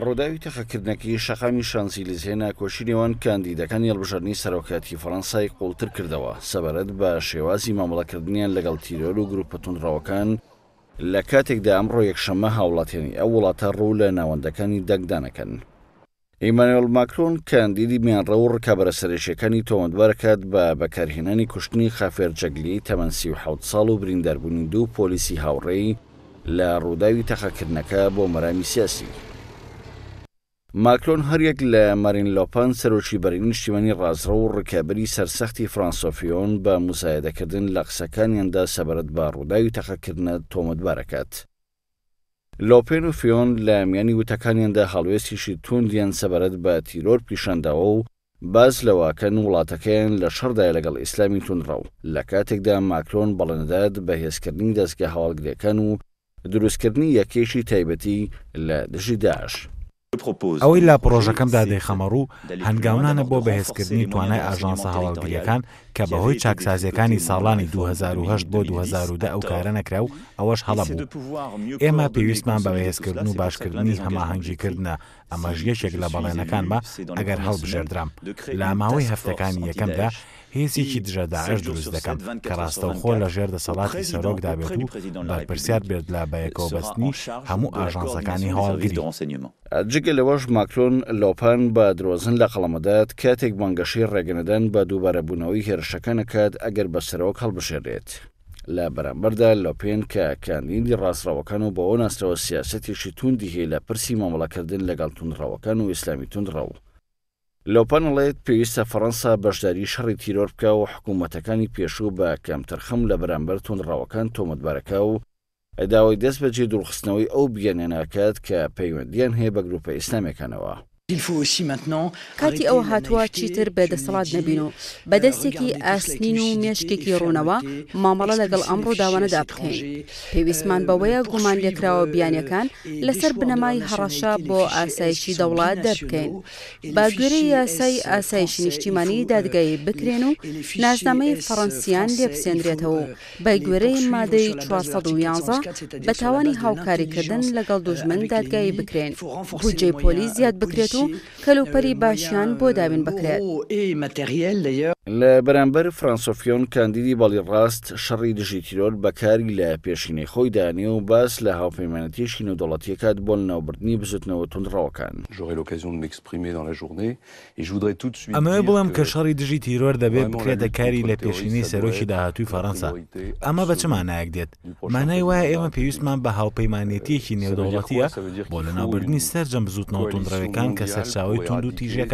ڕووداوی تەخەکردنەکەی شەخامی شانسی لیزهێنا کۆشیریەوەن کاندیدەکان یەڵبژارنی سەرۆکاتی فەەنسای قوڵتر کردەوە سەبارەت بە شێوازی مامەڵەکردنیان لەگەڵ تیرۆل و گرروپەتونڕاوەکان لە کاتێکدا ئەمڕۆ یەکشەمە هاوڵاتێنی ئەو وڵاتە ڕوو لە ناوەندەکانی دەنگدانەکەن. ئیمانۆل ماکرۆن کاندیدی میانڕە و ڕکابرە سەرێشەکانی تۆمەندبەرکات بە بەکارهێنانی کوشتنی خافێرجەگلی تەمەسی و حوت ساڵ و برینداربوونی دوو پۆلیسی هاوڕێی لە ڕووداوی تەخەکردنەکە بۆ مەرامی سیاسی. ماکرۆن هەریەک لە مارین لۆپەن سەرۆکی بەرین شتیوانی ڕازرە و ڕکەبری سەرسەختی فرانسۆفیۆن بە مساعدەکردن لە قسەکانیاندا سەبارەت با ڕووداوی تەقەکردنە تۆمەتبارەکەات. لۆپێن و فیۆن لە میانی وتەکانیاندا هەڵوێستیشی توندیان سەبارەت بە تیرۆر پیشەنداوە و باز لەواکەن وڵاتەکەیان لە شەردای لەگەڵ ئیسلامی تونڕەو لە کاتێکدا ماکرۆن بەڵندات بە هێزکردنی دەستگە هەواڵگرەکان و دروستکردنی یەکێشی تایبەتی لە دژی داش. ئەوەی لا پرۆژەکەمدا دەیخەمەڕوو هەنگاونانە بۆ بەهێزکردنی توانای ئاژانسە هەواڵگریەکان کە بەهۆی چاکسازیەکانی ساڵانی 2010 بۆ 2010 ئەو کارە نەکرا و ئەوەش هەڵە بوو ئێمە پێویستمان بە بەهێزکردن و باشکردنی هەماهەنگیکردنە ئەمەژ یەکێک لە بەڵێنەکان بە ئەگەر هەڵبژێردرام لا ماوەی هەفتەکانی یەکەمدا هێزیی دژەداعش دروست دەکەم کە ڕاستەوخۆ لە ژێر دەسەڵاتی سەرۆک دابێت و بەرپرسیار بێت لا بەیەکەوە بەستنی هەموو ئاژانسەکانی هەواڵگیری جگە لەوەش ماکرۆن لۆپان بە درۆزن لە قەڵەمەدات کاتێک بانگەشی ڕێگەنەدان بە دووبارەبوونەوەی هێرشەکە نەکات ئەگەر بەسەرەوە هەڵبژێرێت. لە بەرامبەردا لۆپێن کە کاندیدی ڕاستڕەوەکان و بەەوە ناستەوە سیاستیشی توندی هەیە لە پرسی مامەڵەکردن لەگەڵ تونڕەوەکان و ئیسلامی تونڕەوە. لۆپەنڵێت پێویستە فەەنسا بەشداری شەڕی تیرۆر بکە و حکوومەتەکانی پێشوو بە کەمتەرخەم لە بەرامبەر تونڕەوەکان تۆمەتبارەکە و ئەداوای دەست بەجێ دوڵخستنەوەی ئەو بگەنێناکات کە پەیوەندیان هەیە بە گروپە ئیسلامەکانەوە کاتی ئەوە هاتووە چیتر بێدەسەڵات نەبین و بەدەستێکی ئاسنین و مێشکێکی ڕوونەوە مامەڵە لەگەڵ ئەمڕۆ داوانەدا بکەین پێویستمان euh, بەوەیە گومان لێکراوە بیانیەکان لەسەر بنەمای هەڕەشا بۆ ئاسایشی دەوڵات دەربکەین باگوێرەی یاسای ئاسایشی نیشتیمانی دادگایی بکرێن و نازنامەی فەڕەنسیان لێپسێنرێتەوە و بەگوێرەی مادەی 411 بە تاوانی هاوکاریکردن لەگەڵ دوژمن euh, دادگایی بکرێن بجێ پۆلی زیاد euh, بکرێت بکرێت و کەلوپەری باشیان بۆ دابین بکرێت oh, oh, لە بەرامبەر فرانسۆفیۆن کاندیدی باڵی ڕاست شەڕی دژی تیرۆر بەکاری لە پێشینەی خۆی دانێ و باس لە هاوپەیمانەتیشی نودوڵەتیەکات بۆ ناوبردننی بزتنەوە تونڕاوەکان ئەمە بڵم کە شەڕی دژی تیرۆر دەبێت بکرێتە کاری لە پێشینی سەرۆکی داهاتووی فەەنسا ئەمە بە چمانایەک دێت مانای وایە ئێمە پێویستمان بە هاوپەیمانێتیەکی نێودوڵەتیە بۆ لە ناوبردننی سەررجەم بزوتنەوە تونندڕەوەکان کە cassation et tout nous tige